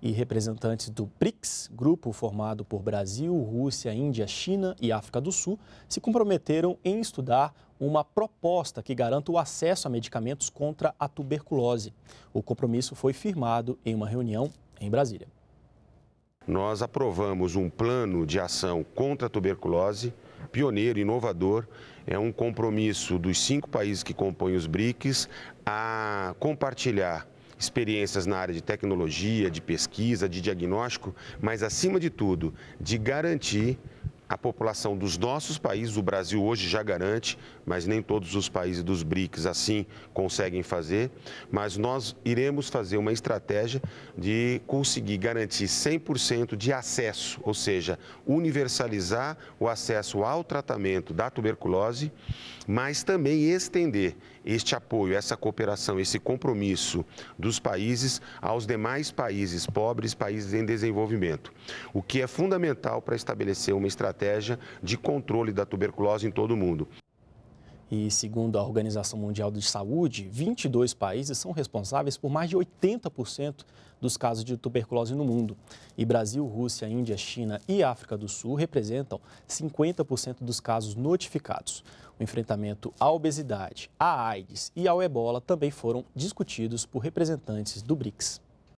e representantes do BRICS, grupo formado por Brasil, Rússia, Índia, China e África do Sul, se comprometeram em estudar uma proposta que garanta o acesso a medicamentos contra a tuberculose. O compromisso foi firmado em uma reunião em Brasília. Nós aprovamos um plano de ação contra a tuberculose, pioneiro, inovador, é um compromisso dos cinco países que compõem os BRICS a compartilhar experiências na área de tecnologia, de pesquisa, de diagnóstico, mas acima de tudo, de garantir a população dos nossos países, o Brasil hoje já garante, mas nem todos os países dos BRICS assim conseguem fazer, mas nós iremos fazer uma estratégia de conseguir garantir 100% de acesso, ou seja, universalizar o acesso ao tratamento da tuberculose, mas também estender este apoio, essa cooperação, esse compromisso dos países aos demais países pobres, países em desenvolvimento, o que é fundamental para estabelecer uma estratégia estratégia de controle da tuberculose em todo o mundo. E segundo a Organização Mundial de Saúde, 22 países são responsáveis por mais de 80% dos casos de tuberculose no mundo. E Brasil, Rússia, Índia, China e África do Sul representam 50% dos casos notificados. O enfrentamento à obesidade, à AIDS e ao ebola também foram discutidos por representantes do BRICS.